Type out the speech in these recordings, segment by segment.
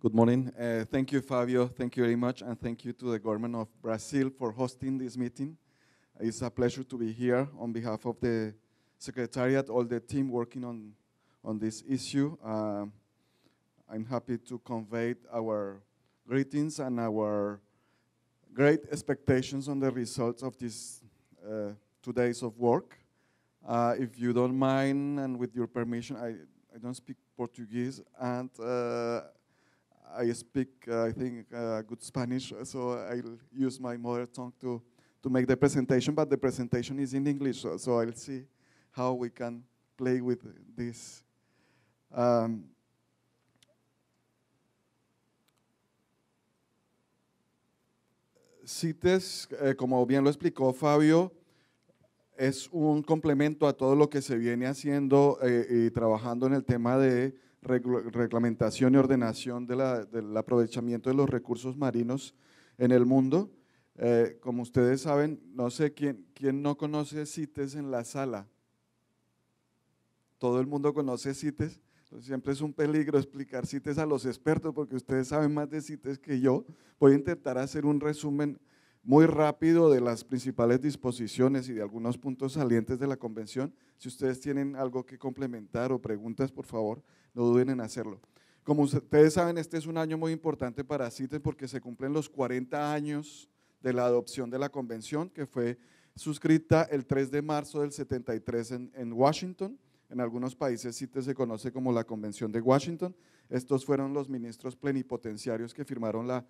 Good morning. Uh, thank you, Fabio. Thank you very much. And thank you to the government of Brazil for hosting this meeting. It's a pleasure to be here on behalf of the Secretariat, all the team working on, on this issue. Uh, I'm happy to convey our greetings and our great expectations on the results of these uh, two days of work. Uh, if you don't mind, and with your permission, I, I don't speak Portuguese, and uh, I speak, I think, uh, good Spanish, so I'll use my mother tongue to, to make the presentation, but the presentation is in English, so, I'll see how we can play with this. Um, CITES, eh, como bien lo explicó Fabio, es un complemento a todo lo que se viene haciendo eh, y trabajando en el tema de reglamentación y ordenación del aprovechamiento de los recursos marinos en el mundo. Eh, como ustedes saben, no sé quién, no conoce CITES en la sala. Todo el mundo conoce CITES. siempre es un peligro explicar CITES a los expertos porque ustedes saben más de CITES que yo. Voy a intentar hacer un resumen muy rápido de las principales disposiciones y de algunos puntos salientes de la convención. Si ustedes tienen algo que complementar o preguntas, por favor, no duden en hacerlo. Como ustedes saben, este es un año muy importante para CITES porque se cumplen los 40 años de la adopción de la convención que fue suscrita el 3 de marzo del 73 en, Washington. En algunos países CITES se conoce como la Convención de Washington. Estos fueron los ministros plenipotenciarios que firmaron la,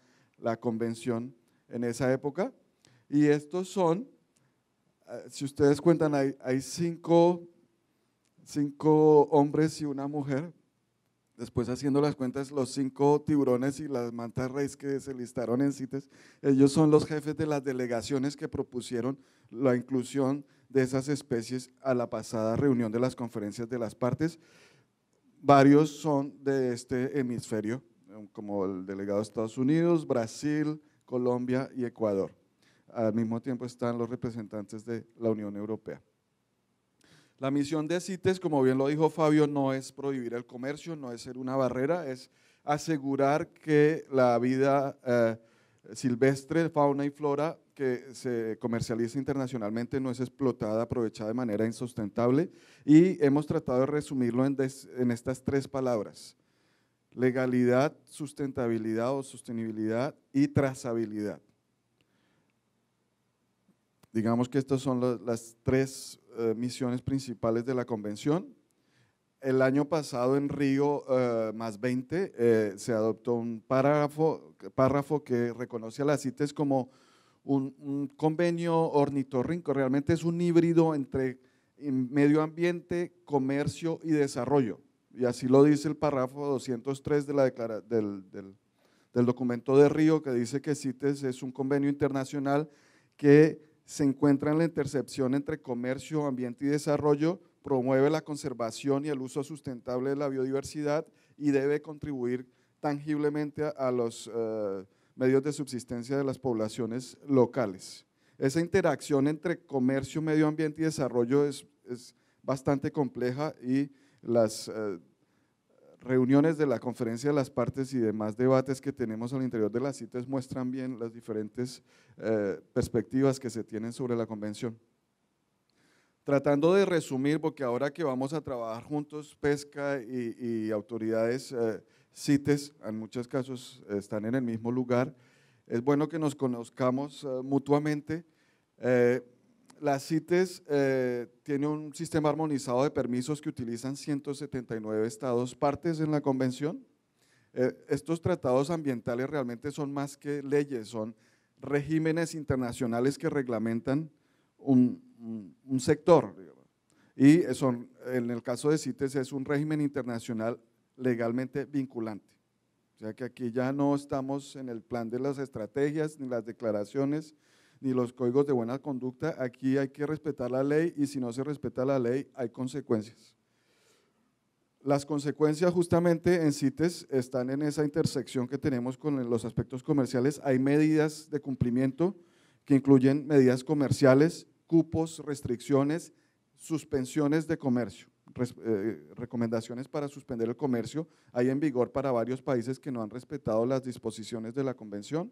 convención en esa época. Y estos son, eh, si ustedes cuentan, hay, hay cinco, cinco hombres y una mujer, después haciendo las cuentas, los cinco tiburones y las mantas reyes que se listaron en CITES, ellos son los jefes de las delegaciones que propusieron la inclusión de esas especies a la pasada reunión de las conferencias de las partes. Varios son de este hemisferio, como el delegado de Estados Unidos, Brasil, Colombia y Ecuador. Al mismo tiempo están los representantes de la Unión Europea. La misión de CITES, como bien lo dijo Fabio, no es prohibir el comercio, no es ser una barrera, es asegurar que la vida eh, silvestre, fauna y flora que se comercializa internacionalmente no es explotada, aprovechada de manera insustentable. Y hemos tratado de resumirlo en estas tres palabras. Legalidad, sustentabilidad o sostenibilidad y trazabilidad. Digamos que estas son las, tres eh, misiones principales de la convención. El año pasado en Río eh, más 20 eh, se adoptó un párrafo, párrafo que reconoce a las CITES como un, convenio ornitorrinco. Realmente es un híbrido entre medio ambiente, comercio y desarrollo. Y así lo dice el párrafo 203 de la del, del documento de Río que dice que CITES es un convenio internacional que se encuentra en la intercepción entre comercio, ambiente y desarrollo, promueve la conservación y el uso sustentable de la biodiversidad y debe contribuir tangiblemente a, los eh, medios de subsistencia de las poblaciones locales. Esa interacción entre comercio, medio ambiente y desarrollo es, bastante compleja y las eh, reuniones de la conferencia de las partes y demás debates que tenemos al interior de las CITES muestran bien las diferentes eh, perspectivas que se tienen sobre la convención. Tratando de resumir, porque ahora que vamos a trabajar juntos, pesca y, autoridades eh, CITES, en muchos casos están en el mismo lugar, es bueno que nos conozcamos eh, mutuamente la CITES eh, tiene un sistema armonizado de permisos que utilizan 179 estados partes en la convención. Eh, estos tratados ambientales realmente son más que leyes, son regímenes internacionales que reglamentan un, sector. Y son, en el caso de CITES es un régimen internacional legalmente vinculante. O sea que aquí ya no estamos en el plan de las estrategias ni las declaraciones, ni los códigos de buena conducta. Aquí hay que respetar la ley y si no se respeta la ley hay consecuencias. Las consecuencias justamente en CITES están en esa intersección que tenemos con los aspectos comerciales. Hay medidas de cumplimiento que incluyen medidas comerciales, cupos, restricciones, suspensiones de comercio, eh, recomendaciones para suspender el comercio, hay en vigor para varios países que no han respetado las disposiciones de la convención.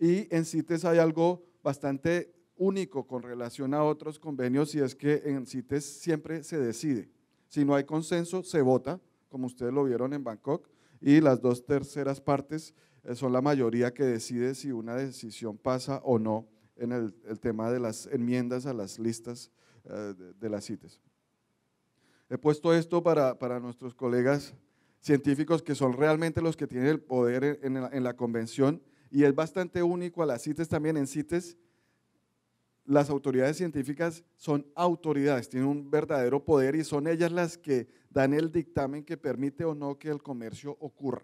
Y en CITES hay algo bastante único con relación a otros convenios y es que en CITES siempre se decide. Si no hay consenso, se vota, como ustedes lo vieron en Bangkok, y las dos terceras partes eh, son la mayoría que decide si una decisión pasa o no en el, tema de las enmiendas a las listas eh, de, las CITES. He puesto esto para, para, nuestros colegas científicos que son realmente los que tienen el poder en, en la convención y es bastante único a las CITES también. En CITES las autoridades científicas son autoridades, tienen un verdadero poder y son ellas las que dan el dictamen que permite o no que el comercio ocurra.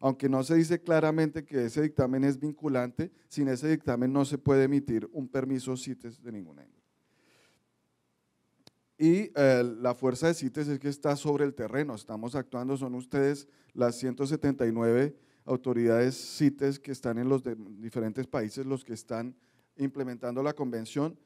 Aunque no se dice claramente que ese dictamen es vinculante, sin ese dictamen no se puede emitir un permiso CITES de ninguna año Y eh, la fuerza de CITES es que está sobre el terreno, estamos actuando, son ustedes las 179 autoridades CITES que están en los diferentes países, los que están implementando la convención,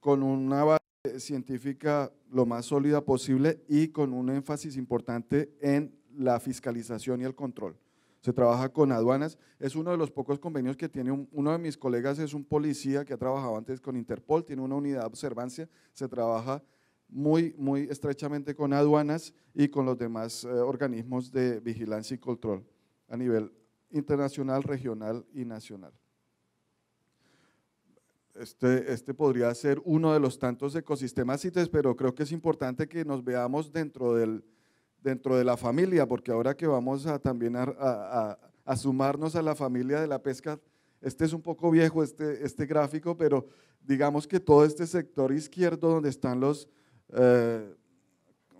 con una base científica lo más sólida posible y con un énfasis importante en la fiscalización y el control. Se trabaja con aduanas, es uno de los pocos convenios que tiene uno de mis colegas, es un policía que ha trabajado antes con Interpol, tiene una unidad de observancia, se trabaja muy, muy estrechamente con aduanas y con los demás eh, organismos de vigilancia y control a nivel internacional, regional y nacional. Este, este, podría ser uno de los tantos ecosistemas CITES, pues, pero creo que es importante que nos veamos dentro, del, dentro de la familia, porque ahora que vamos a también a, sumarnos a la familia de la pesca, este es un poco viejo este, este gráfico, pero digamos que todo este sector izquierdo donde están los eh,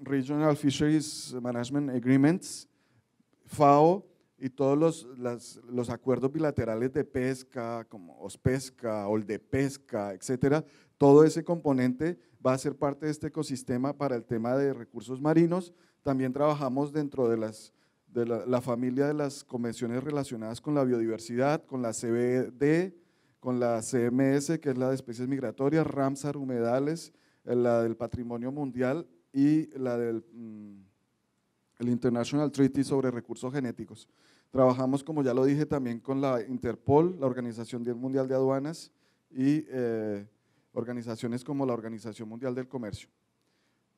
Regional Fisheries Management Agreements, FAO, y todos los, los, acuerdos bilaterales de pesca, como Ospesca, pesca etcétera, todo ese componente va a ser parte de este ecosistema para el tema de recursos marinos. También trabajamos dentro de, las, de la, familia de las convenciones relacionadas con la biodiversidad, con la CBD, con la CMS, que es la de especies migratorias, Ramsar, humedales, eh, la del patrimonio mundial y la del… Mm, el International Treaty sobre Recursos Genéticos. Trabajamos, como ya lo dije, también con la Interpol, la Organización Mundial de Aduanas y eh, organizaciones como la Organización Mundial del Comercio.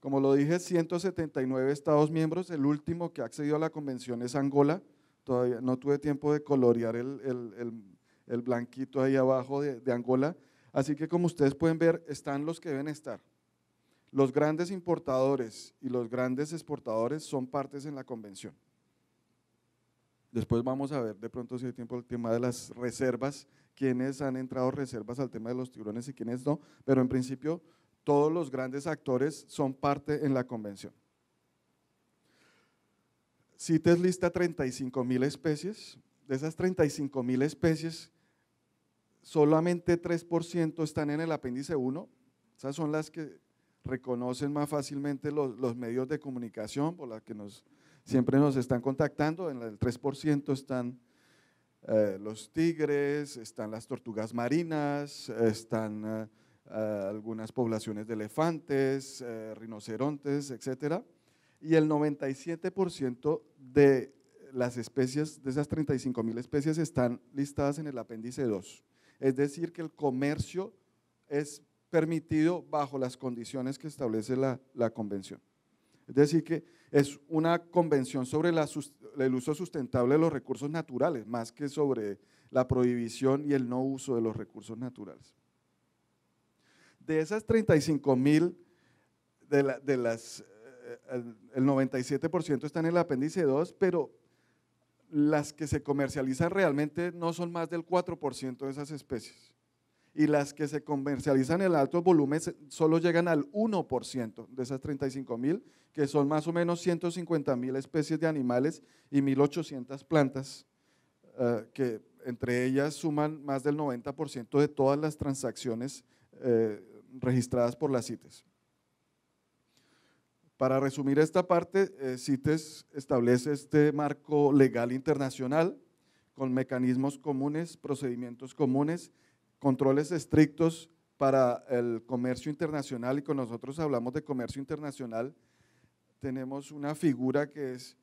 Como lo dije, 179 Estados miembros, el último que ha accedido a la convención es Angola, todavía no tuve tiempo de colorear el, el, el, el blanquito ahí abajo de, de Angola, así que como ustedes pueden ver, están los que deben estar, los grandes importadores y los grandes exportadores son partes en la convención. Después vamos a ver de pronto si hay tiempo el tema de las reservas, quiénes han entrado reservas al tema de los tiburones y quiénes no, pero en principio todos los grandes actores son parte en la convención. CITES lista 35 mil especies. De esas 35 mil especies, solamente 3% están en el apéndice 1. Esas son las que reconocen más fácilmente los, medios de comunicación por los que nos, siempre nos están contactando. En el 3% están eh, los tigres, están las tortugas marinas, están eh, eh, algunas poblaciones de elefantes, rinocerontes, etc. Y el 97% de las especies, de esas 35 mil especies, están listadas en el apéndice 2. Es decir, que el comercio es permitido bajo las condiciones que establece la, convención. Es decir, que es una convención sobre el uso sustentable de los recursos naturales, más que sobre la prohibición y el no uso de los recursos naturales. De esas 35 mil, de, las, eh, el 97% están en el apéndice 2, pero las que se comercializan realmente no son más del 4% de esas especies y las que se comercializan en altos volúmenes solo llegan al 1% de esas 35.000, que son más o menos 150.000 especies de animales y 1.800 plantas, eh, que entre ellas suman más del 90% de todas las transacciones eh, registradas por las CITES. Para resumir esta parte, eh, CITES establece este marco legal internacional con mecanismos comunes, procedimientos comunes, controles estrictos para el comercio internacional y cuando nosotros hablamos de comercio internacional, tenemos una figura que es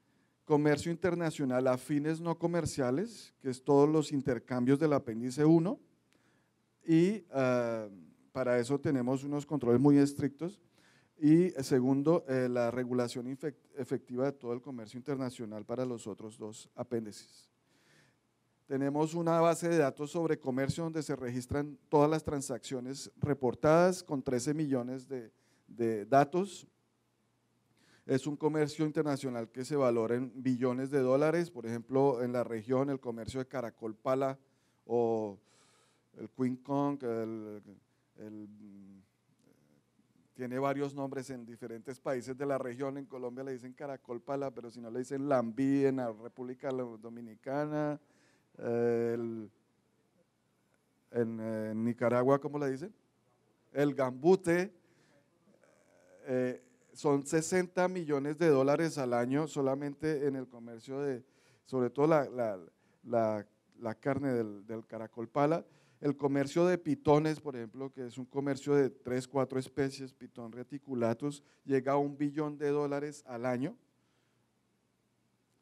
comercio internacional a fines no comerciales, que es todos los intercambios del apéndice 1, y eh, para eso tenemos unos controles muy estrictos. Y segundo, eh, la regulación efectiva de todo el comercio internacional para los otros dos apéndices. Tenemos una base de datos sobre comercio donde se registran todas las transacciones reportadas con 13 millones de, datos. Es un comercio internacional que se valora en billones de dólares. Por ejemplo, en la región el comercio de Caracol Pala o el Queen tiene varios nombres en diferentes países de la región. En Colombia le dicen Caracol Pala, pero si no le dicen Lambí en la República Dominicana en, Nicaragua, ¿cómo le dicen? El gambute. Eh, son 60 millones de dólares al año solamente en el comercio de, sobre todo la, la, la, carne del, del, caracol pala. El comercio de pitones, por ejemplo, que es un comercio de tres cuatro especies, pitón reticulatus, llega a un billón de dólares al año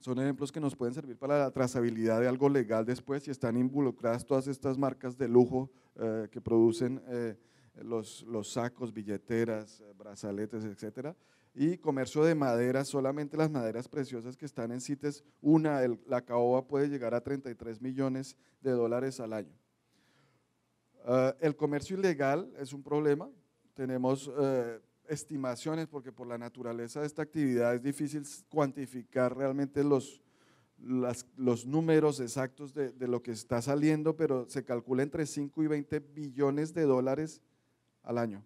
son ejemplos que nos pueden servir para la trazabilidad de algo legal después si están involucradas todas estas marcas de lujo eh, que producen eh, los, los, sacos, billeteras, eh, brazaletes, etcétera. Y comercio de madera, solamente las maderas preciosas que están en CITES, una, la caoba puede llegar a 33 millones de dólares al año. el comercio ilegal es un problema. Tenemos estimaciones, porque por la naturaleza de esta actividad es difícil cuantificar realmente los, los números exactos de, lo que está saliendo, pero se calcula entre 5 y 20 billones de dólares al año.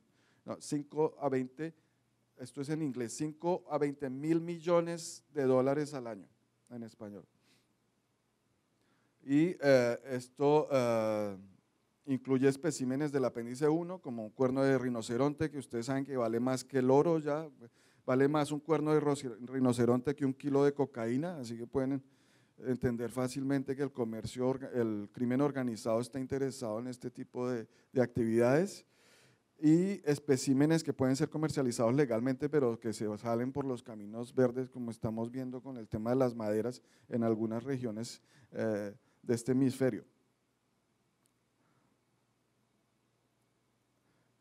5 a 20, esto es en inglés, 5 a 20 mil millones de dólares al año en español. Y eh, esto... Eh, incluye especímenes del apéndice 1, como un cuerno de rinoceronte, que ustedes saben que vale más que el oro ya, vale más un cuerno de rinoceronte que un kilo de cocaína, así que pueden entender fácilmente que el comercio, el crimen organizado está interesado en este tipo de, actividades y especímenes que pueden ser comercializados legalmente, pero que se salen por los caminos verdes, como estamos viendo con el tema de las maderas en algunas regiones eh, de este hemisferio.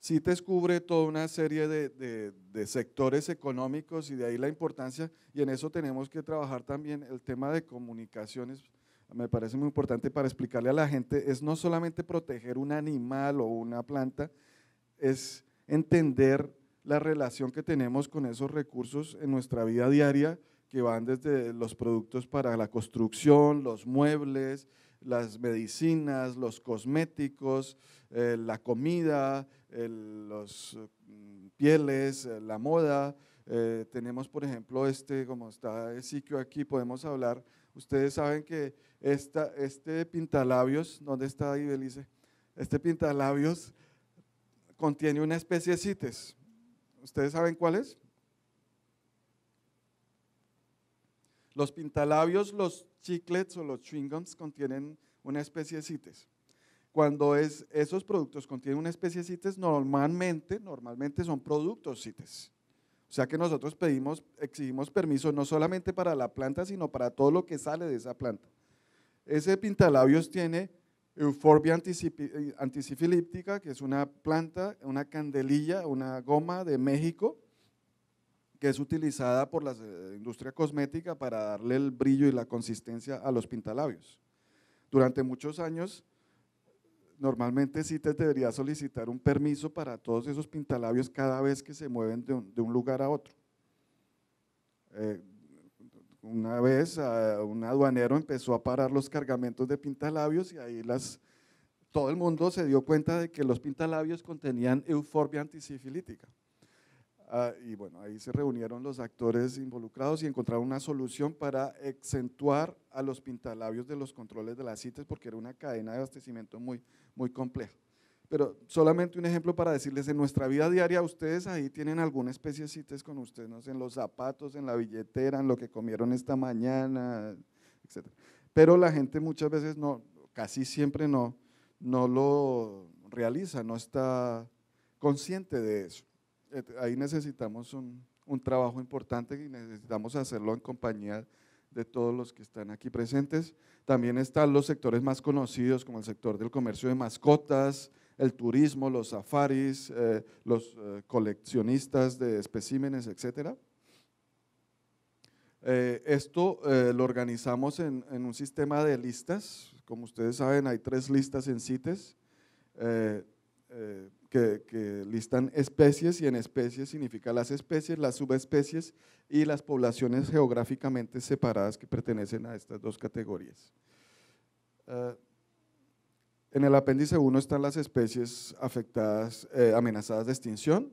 sí te descubre toda una serie de, sectores económicos y de ahí la importancia, y en eso tenemos que trabajar también el tema de comunicaciones, me parece muy importante para explicarle a la gente, es no solamente proteger un animal o una planta, es entender la relación que tenemos con esos recursos en nuestra vida diaria, que van desde los productos para la construcción, los muebles, las medicinas, los cosméticos, eh, la comida, los mm, pieles, eh, la moda. Eh, tenemos, por ejemplo, este, como está Ezequiel aquí, podemos hablar. Ustedes saben que este pintalabios, ¿dónde está Ibelice? Este pintalabios contiene una especie de CITES. ¿Ustedes saben cuál es? Los pintalabios, los chiclets o los chewing gums contienen una especie de cites. Cuando es, esos productos contienen una especie de cites, normalmente, normalmente son productos CITES. O sea que nosotros pedimos, exigimos permiso no solamente para la planta, sino para todo lo que sale de esa planta. Ese pintalabios tiene euforbia antisifilíptica, eh, que es una planta, una candelilla, una goma de México, que es utilizada por la eh, industria cosmética para darle el brillo y la consistencia a los pintalabios. Durante muchos años, normalmente CITES debería solicitar un permiso para todos esos pintalabios cada vez que se mueven de un, lugar a otro. Eh, una vez ah, un aduanero empezó a parar los cargamentos de pintalabios y ahí las, todo el mundo se dio cuenta de que los pintalabios contenían euforbia antisifilítica. Ah, y bueno, ahí se reunieron los actores involucrados y encontraron una solución para exentuar a los pintalabios de los controles de las citas porque era una cadena de abastecimiento muy, muy compleja. Pero solamente un ejemplo para decirles, en nuestra vida diaria ustedes ahí tienen alguna especie de citas con ustedes, no en los zapatos, en la billetera, en lo que comieron esta mañana, etc. Pero la gente muchas veces no, casi siempre no, no lo realiza, no está consciente de eso. Eh, ahí necesitamos un, trabajo importante y necesitamos hacerlo en compañía de todos los que están aquí presentes. También están los sectores más conocidos, como el sector del comercio de mascotas, el turismo, los safaris, eh, los eh, coleccionistas de especímenes, etc. esto lo organizamos en, en, un sistema de listas. Como ustedes saben, hay tres listas en CITES que, listan especies y en especies significa las especies, las subespecies y las poblaciones geográficamente separadas que pertenecen a estas dos categorías. Eh, en el apéndice 1 están las especies afectadas, eh, amenazadas de extinción,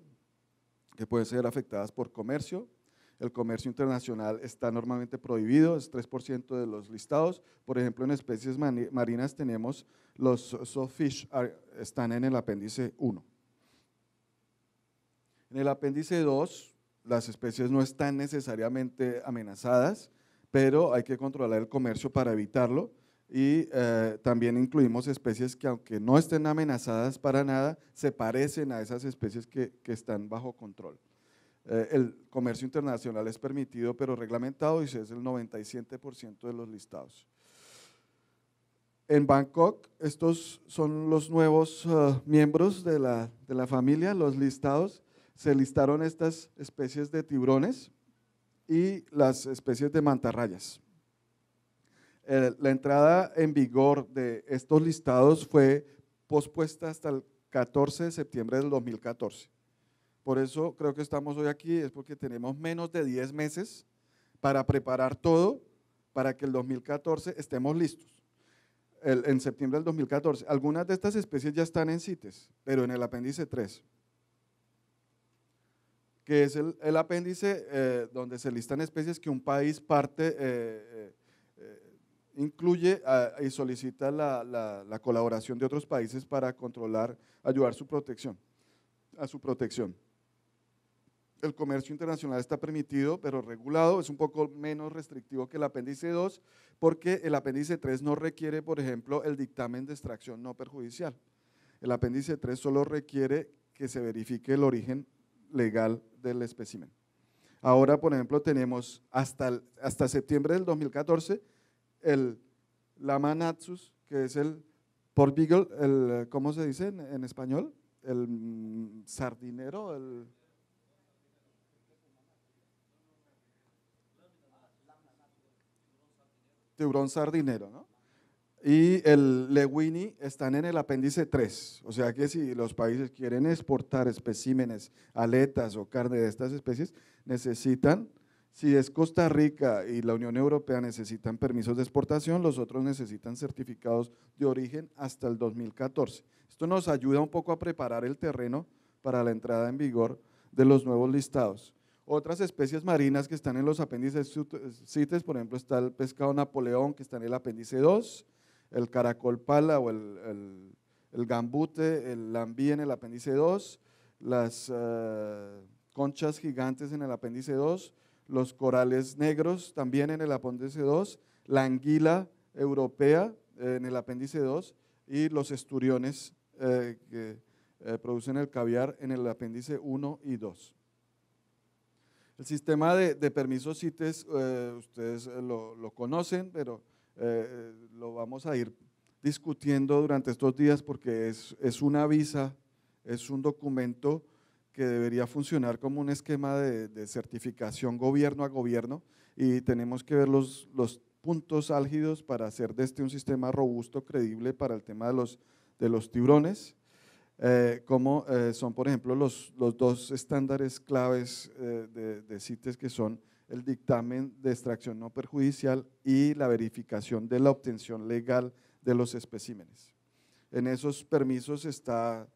que pueden ser afectadas por comercio. El comercio internacional está normalmente prohibido, es 3% de los listados. Por ejemplo, en especies marinas tenemos los softfish, ah, están en el apéndice 1. En el apéndice 2, las especies no están necesariamente amenazadas, pero hay que controlar el comercio para evitarlo. Y eh, también incluimos especies que aunque no estén amenazadas para nada, se parecen a esas especies que, están bajo control. Eh, el comercio internacional es permitido, pero reglamentado, y es el 97% de los listados. En Bangkok, estos son los nuevos eh, miembros de la, de la familia, los listados se listaron estas especies de tiburones y las especies de mantarrayas. Eh, la entrada en vigor de estos listados fue pospuesta hasta el 14 de septiembre del 2014. Por eso creo que estamos hoy aquí, es porque tenemos menos de 10 meses para preparar todo para que el 2014 estemos listos. en septiembre del 2014. Algunas de estas especies ya están en CITES, pero en el apéndice 3 que es el, apéndice eh, donde se listan especies que un país parte, eh, eh, incluye ah, y solicita la, colaboración de otros países para controlar, ayudar su protección, a su protección. El comercio internacional está permitido, pero regulado, es un poco menos restrictivo que el apéndice 2, porque el apéndice 3 no requiere, por ejemplo, el dictamen de extracción no perjudicial. El apéndice 3 solo requiere que se verifique el origen legal del espécimen. Ahora, por ejemplo, tenemos hasta, hasta septiembre del 2014 el Lamanatsus que es el por Beagle, el, ¿cómo se dice en, español? El mm, sardinero, el... Tiburón sardinero, ¿no? Y el Lewini están en el apéndice 3, o sea que si los países quieren exportar especímenes, aletas o carne de estas especies, necesitan, si es Costa Rica y la Unión Europea necesitan permisos de exportación, los otros necesitan certificados de origen hasta el 2014. Esto nos ayuda un poco a preparar el terreno para la entrada en vigor de los nuevos listados. Otras especies marinas que están en los apéndices CITES, por ejemplo, está el pescado Napoleón, que está en el apéndice 2, el caracol pala o el, gambute, el lambí en el apéndice 2, las eh, conchas gigantes en el apéndice 2, los corales negros también en el apéndice 2, la anguila europea eh, en el apéndice 2 y los esturiones eh, que producen el caviar en el apéndice 1 y 2. El sistema de, de permisos CITES, ustedes lo conocen, pero eh, lo vamos a ir discutiendo durante estos días porque es, es, una visa, es un documento que debería funcionar como un esquema de, certificación gobierno a gobierno y tenemos que ver los, los, puntos álgidos para hacer de este un sistema robusto, creíble para el tema de los, de los tiburones, eh, como eh, son, por ejemplo, los, los, dos estándares claves de, de CITES que son el dictamen de extracción no perjudicial y la verificación de la obtención legal de los especímenes. En esos permisos está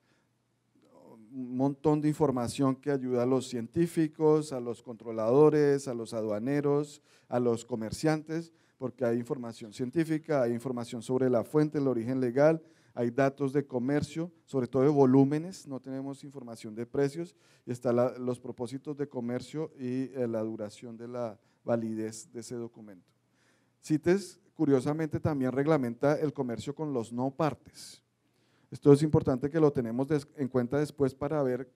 un montón de información que ayuda a los científicos, a los controladores, a los aduaneros, a los comerciantes, porque hay información científica, hay información sobre la fuente, el origen legal, hay datos de comercio, sobre todo de volúmenes, no tenemos información de precios, y están los propósitos de comercio y eh, la duración de la validez de ese documento. CITES, curiosamente, también reglamenta el comercio con los no partes. Esto es importante que lo tenemos en cuenta después para ver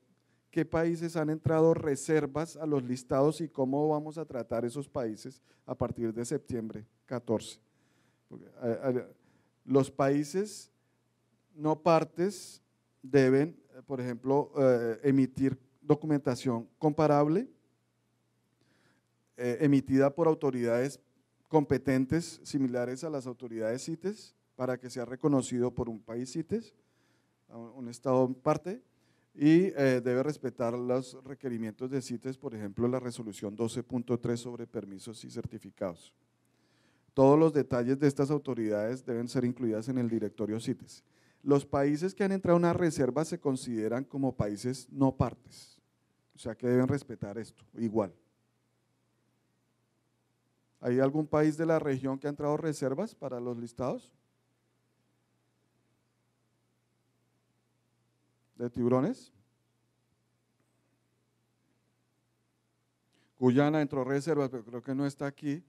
qué países han entrado reservas a los listados y cómo vamos a tratar esos países a partir de septiembre 14. Eh, eh, los países no partes deben, eh, por ejemplo, eh, emitir documentación comparable, eh, emitida por autoridades competentes similares a las autoridades CITES, para que sea reconocido por un país CITES, un estado parte, y debe respetar los requerimientos de CITES, por ejemplo, la resolución 12.3 sobre permisos y certificados. Todos los detalles de estas autoridades deben ser incluidas en el directorio CITES. Los países que han entrado en una reserva se consideran como países no partes, o sea que deben respetar esto igual. ¿Hay algún país de la región que ha entrado reservas para los listados? ¿De tiburones? Guyana entró reservas, pero creo que no está aquí.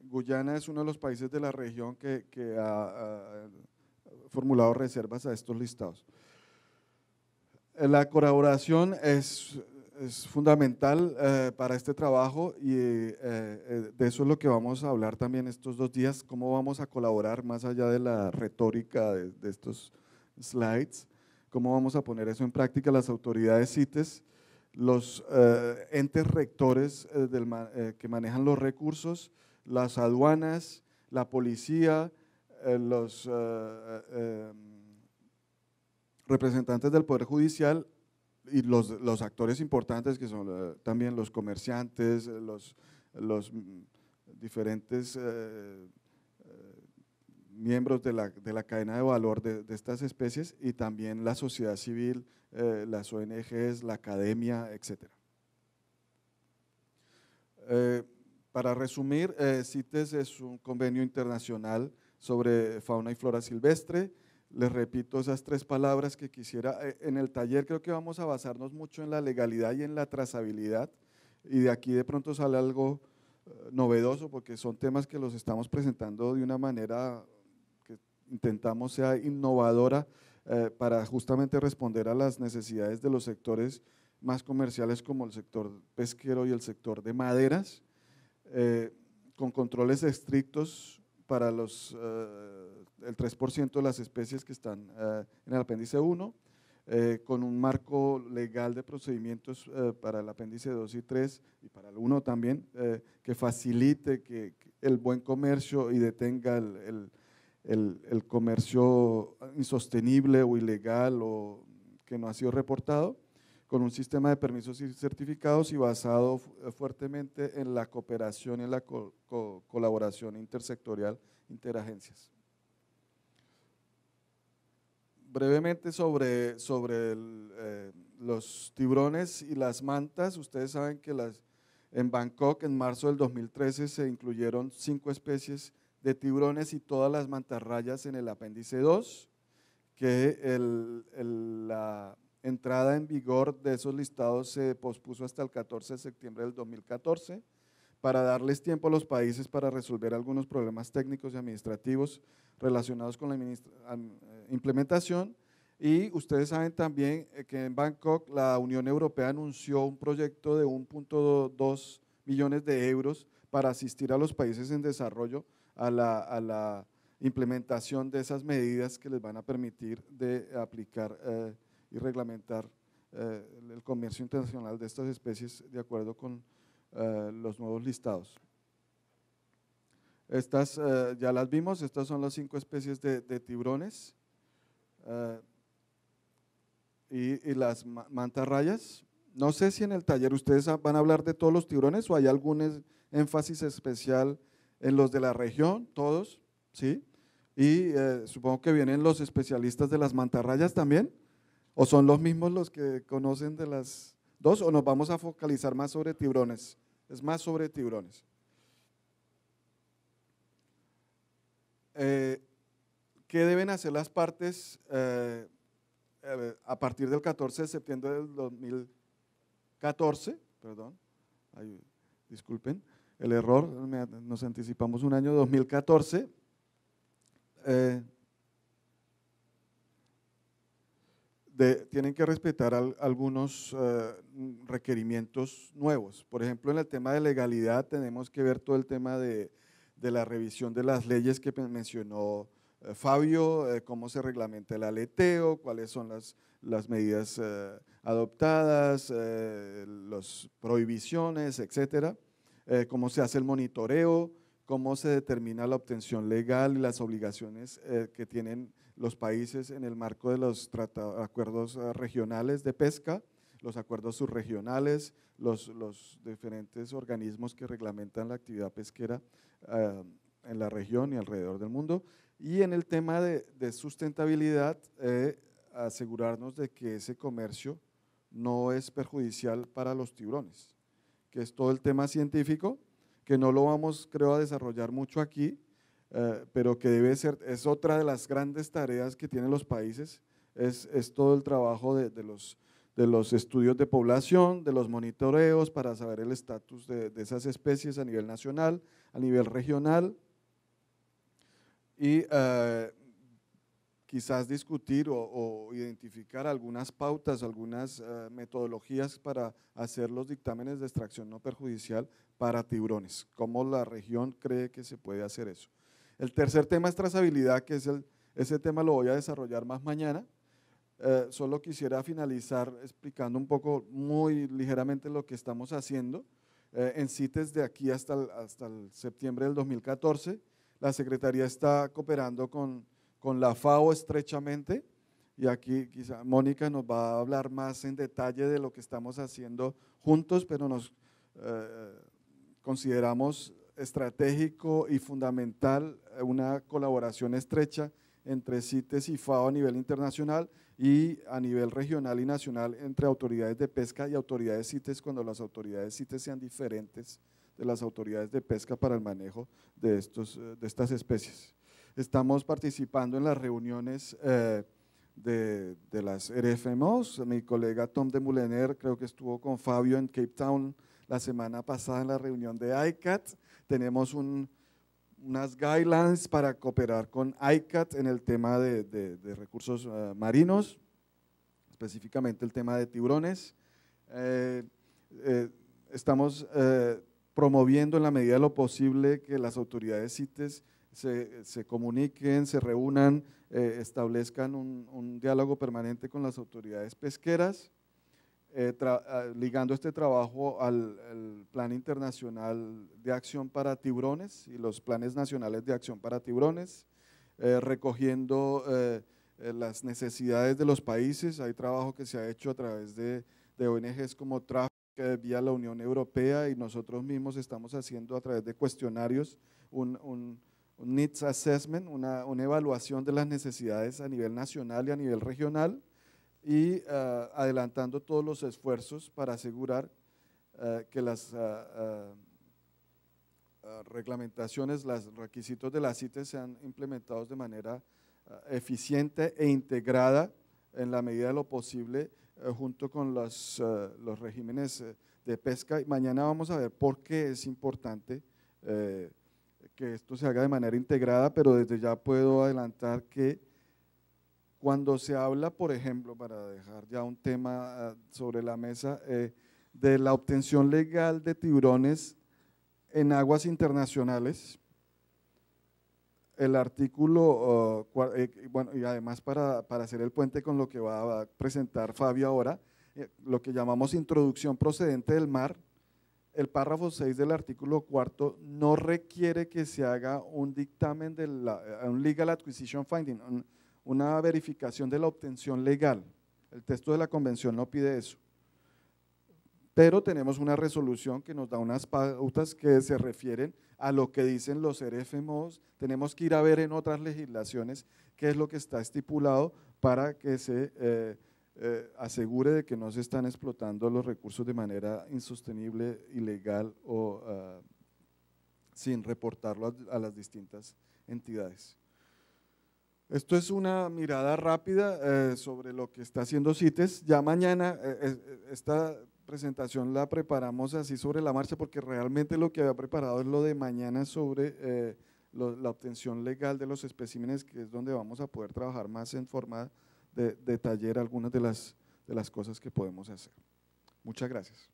Guyana es uno de los países de la región que, ha formulado reservas a estos listados. Eh, la colaboración es, es fundamental eh, para este trabajo y eh, de eso es lo que vamos a hablar también estos dos días, cómo vamos a colaborar más allá de la retórica de, estos slides, cómo vamos a poner eso en práctica las autoridades CITES, los entes rectores que manejan los recursos, las aduanas, la policía, eh, los eh, eh, representantes del Poder Judicial y los, actores importantes que son también los comerciantes, los, los mm, diferentes miembros de la, cadena de valor de, estas especies y también la sociedad civil, las ONGs, la academia, etc. para resumir, CITES es un convenio internacional sobre fauna y flora silvestre. Les repito esas tres palabras que quisiera. Eh, en el taller creo que vamos a basarnos mucho en la legalidad y en la trazabilidad. Y de aquí de pronto sale algo eh, novedoso porque son temas que los estamos presentando de una manera que intentamos sea innovadora eh, para justamente responder a las necesidades de los sectores más comerciales como el sector pesquero y el sector de maderas, con controles estrictos para los, eh, el 3% de las especies que están eh, en el apéndice 1, eh, con un marco legal de procedimientos para el apéndice 2 y 3 y para el 1 también, que facilite que, el buen comercio y detenga el el, el, comercio insostenible o ilegal o que no ha sido reportado con un sistema de permisos y certificados y basado eh, fuertemente en la cooperación y en la colaboración intersectorial interagencias. Brevemente sobre, sobre eh, los tiburones y las mantas, ustedes saben que las, en Bangkok en marzo del 2013 se incluyeron cinco especies de tiburones y todas las mantarrayas en el apéndice 2, que el, la entrada en vigor de esos listados se pospuso hasta el 14 de septiembre del 2014 para darles tiempo a los países para resolver algunos problemas técnicos y administrativos relacionados con la eh, implementación. Y ustedes saben también eh, que en Bangkok la Unión Europea anunció un proyecto de 1.2 millones de euros para asistir a los países en desarrollo a la, implementación de esas medidas que les van a permitir de aplicar eh, y reglamentar eh, el comercio internacional de estas especies de acuerdo con eh, los nuevos listados. Estas eh, ya las vimos, estas son las cinco especies de, tiburones y, y, las mantarrayas. No sé si en el taller ustedes van a hablar de todos los tiburones o hay algún énfasis especial en los de la región, todos, ¿sí? Y supongo que vienen los especialistas de las mantarrayas también. ¿O son los mismos los que conocen de las dos o nos vamos a focalizar más sobre tiburones? Es más sobre tiburones. Eh, ¿Qué deben hacer las partes eh, eh, a partir del 14 de septiembre del 2014? Perdón, disculpen el error, nos anticipamos un año 2014. Eh, tienen que respetar algunos eh, requerimientos nuevos. Por ejemplo, en el tema de legalidad tenemos que ver todo el tema de, la revisión de las leyes que mencionó eh, Fabio, eh, cómo se reglamenta el aleteo, cuáles son las, medidas adoptadas, las prohibiciones, etcétera, cómo se hace el monitoreo, cómo se determina la obtención legal y las obligaciones eh, que tienen los países en el marco de los acuerdos eh, regionales de pesca, los acuerdos subregionales, los, los diferentes organismos que reglamentan la actividad pesquera eh, en la región y alrededor del mundo. Y en el tema de, sustentabilidad, asegurarnos de que ese comercio no es perjudicial para los tiburones, que es todo el tema científico, que no lo vamos, creo, a desarrollar mucho aquí, eh, pero que debe ser, es otra de las grandes tareas que tienen los países, es, todo el trabajo de, los, de los estudios de población, de los monitoreos para saber el estatus de, esas especies a nivel nacional, a nivel regional. Y eh, quizás discutir o, identificar algunas pautas, algunas eh, metodologías para hacer los dictámenes de extracción no perjudicial para tiburones, cómo la región cree que se puede hacer eso. El tercer tema es trazabilidad, que es el, ese tema lo voy a desarrollar más mañana. Eh, solo quisiera finalizar explicando un poco muy ligeramente lo que estamos haciendo. Eh, en CITES de aquí hasta hasta el septiembre del 2014, la Secretaría está cooperando con con la FAO estrechamente. Y aquí quizá Mónica nos va a hablar más en detalle de lo que estamos haciendo juntos, pero nos eh, consideramos estratégico y fundamental una colaboración estrecha entre CITES y FAO a nivel internacional y a nivel regional y nacional entre autoridades de pesca y autoridades CITES cuando las autoridades CITES sean diferentes de las autoridades de pesca para el manejo de, eh, de estas especies. Estamos participando en las reuniones eh, de, de, las RFMOs. Mi colega Tom de Mulener creo que estuvo con Fabio en Cape Town la semana pasada en la reunión de ICAT. Tenemos unas guidelines para cooperar con ICAT en el tema de, de, recursos eh, marinos, específicamente el tema de tiburones. Eh, estamos promoviendo en la medida de lo posible que las autoridades CITES se, comuniquen, se reúnan, eh, establezcan un, diálogo permanente con las autoridades pesqueras, eh, ah, ligando este trabajo al, Plan Internacional de Acción para Tiburones y los planes nacionales de acción para tiburones, eh, recogiendo las necesidades de los países. Hay trabajo que se ha hecho a través de, ONGs como Tráfico vía la Unión Europea y nosotros mismos estamos haciendo a través de cuestionarios un, un needs assessment, una, una, evaluación de las necesidades a nivel nacional y a nivel regional y eh, adelantando todos los esfuerzos para asegurar eh, que las eh, reglamentaciones, los requisitos de las CITES sean implementados de manera eficiente e integrada en la medida de lo posible junto con los, los regímenes de pesca. Y mañana vamos a ver por qué es importante que esto se haga de manera integrada, pero desde ya puedo adelantar que cuando se habla, por ejemplo, para dejar ya un tema ah, sobre la mesa, eh, de la obtención legal de tiburones en aguas internacionales, el artículo, oh, eh, bueno, y además para, para, hacer el puente con lo que va a presentar Fabio ahora, eh, lo que llamamos introducción procedente del mar, el párrafo 6 del artículo 4 no requiere que se haga un dictamen de la, eh, un legal acquisition finding, una verificación de la obtención legal. El texto de la convención no pide eso. Pero tenemos una resolución que nos da unas pautas que se refieren a lo que dicen los RFMOs. Tenemos que ir a ver en otras legislaciones qué es lo que está estipulado para que se eh, eh, asegure de que no se están explotando los recursos de manera insostenible, ilegal o ah, sin reportarlo a, las distintas entidades. Esto es una mirada rápida eh, sobre lo que está haciendo CITES. Ya mañana eh, esta presentación la preparamos así sobre la marcha porque realmente lo que había preparado es lo de mañana sobre la obtención legal de los especímenes, que es donde vamos a poder trabajar más en forma de, algunas de las, de las cosas que podemos hacer. Muchas gracias.